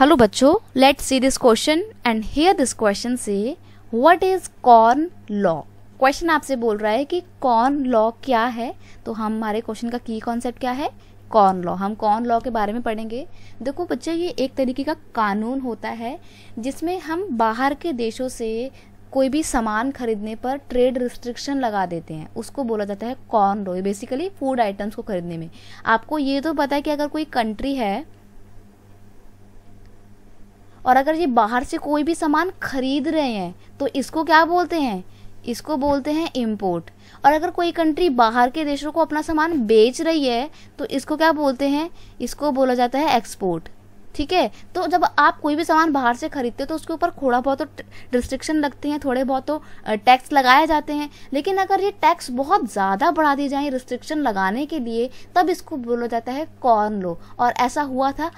hello बच्चों let's see this question and hear this question से what is corn law question आपसे बोल रहा है कि कॉर्न लॉ क्या है तो हमारे क्वेश्चन का की कॉन्सेप्ट क्या है कॉर्न लॉ हम कॉर्न लॉ के बारे में पढ़ेंगे देखो बच्चे ये एक तरीके का कानून होता है जिसमें हम बाहर के देशों से कोई भी सामान खरीदने पर ट्रेड रिस्ट्रिक्शन लगा देते हैं उसको बोला जाता है corn law basically food items को खरीदने में आपको ये तो पता है कि अगर कोई कंट्री है और अगर ये बाहर से कोई भी सामान खरीद रहे हैं तो इसको क्या बोलते हैं इसको बोलते हैं इम्पोर्ट और अगर कोई कंट्री बाहर के देशों को अपना सामान बेच रही है तो इसको क्या बोलते हैं इसको बोला जाता है एक्सपोर्ट ठीक है तो जब आप कोई भी सामान बाहर से खरीदते हो तो उसके ऊपर थोड़ा बहुत तो रिस्ट्रिक्शन लगते हैं थोड़े बहुत तो टैक्स लगाए जाते हैं लेकिन अगर ये टैक्स बहुत ज़्यादा बढ़ा दिए जाए रिस्ट्रिक्शन लगाने के लिए तब इसको बोला जाता है कॉर्न लो और ऐसा हुआ था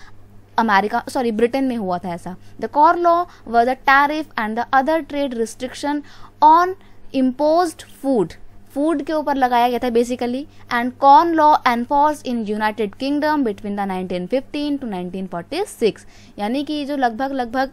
अमेरिका सॉरी ब्रिटेन में हुआ था ऐसा the corn law were the tariff and the other trade restriction on impose food food के ऊपर लगाया गया था basically and corn law enforce in United Kingdom between the 1915 to 1946 यानी कि जो लगभग लगभग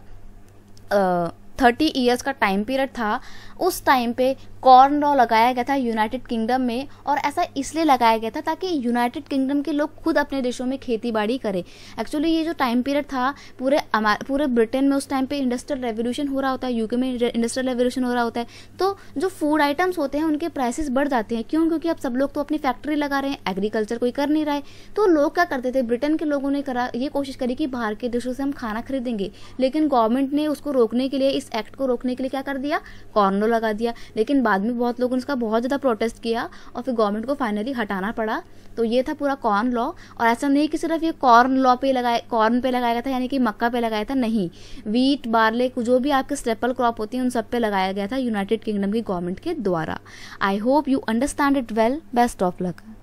थर्टी ईयर्स का टाइम पीरियड था उस टाइम पे कॉर्न लॉ लगाया गया था यूनाइटेड किंगडम में और ऐसा इसलिए लगाया गया था ताकि यूनाइटेड किंगडम के लोग खुद अपने देशों में खेती बाड़ी करें एक्चुअली ये जो टाइम पीरियड था पूरे पूरे ब्रिटेन में उस टाइम पे इंडस्ट्रियल रेवोल्यूशन हो रहा होता है यूके में इंडस्ट्रियल रेवोल्यूशन हो रहा होता है तो जो फूड आइटम्स होते हैं उनके प्राइसेस बढ़ जाते हैं क्यों क्योंकि अब सब लोग तो अपनी फैक्ट्री लगा रहे हैं एग्रीकल्चर कोई कर नहीं रहा है तो लोग क्या करते थे ब्रिटेन के लोगों ने करा ये कोशिश करी कि बाहर के देशों से हम खाना खरीदेंगे लेकिन गवर्नमेंट ने उसको रोकने के लिए इस एक्ट को रोकने के लिए क्या कर दिया कॉर्नो लगा दिया लेकिन बाद में बहुत लोगों ने उसका बहुत ज़्यादा प्रोटेस्ट किया और फिर गवर्नमेंट को फाइनली हटाना पड़ा तो ये था पूरा कॉर्न लॉ और ऐसा नहीं कि सिर्फ ये कॉर्न लॉ पे लगाया कॉर्न पे लगाया गया था यानी कि मक्का पे लगाया था नहीं वीट बार्ले जो भी आपके स्टेपल क्रॉप होती है उन सब पे लगाया गया था यूनाइटेड किंगडम की गवर्नमेंट के द्वारा I hope you understand it well best of luck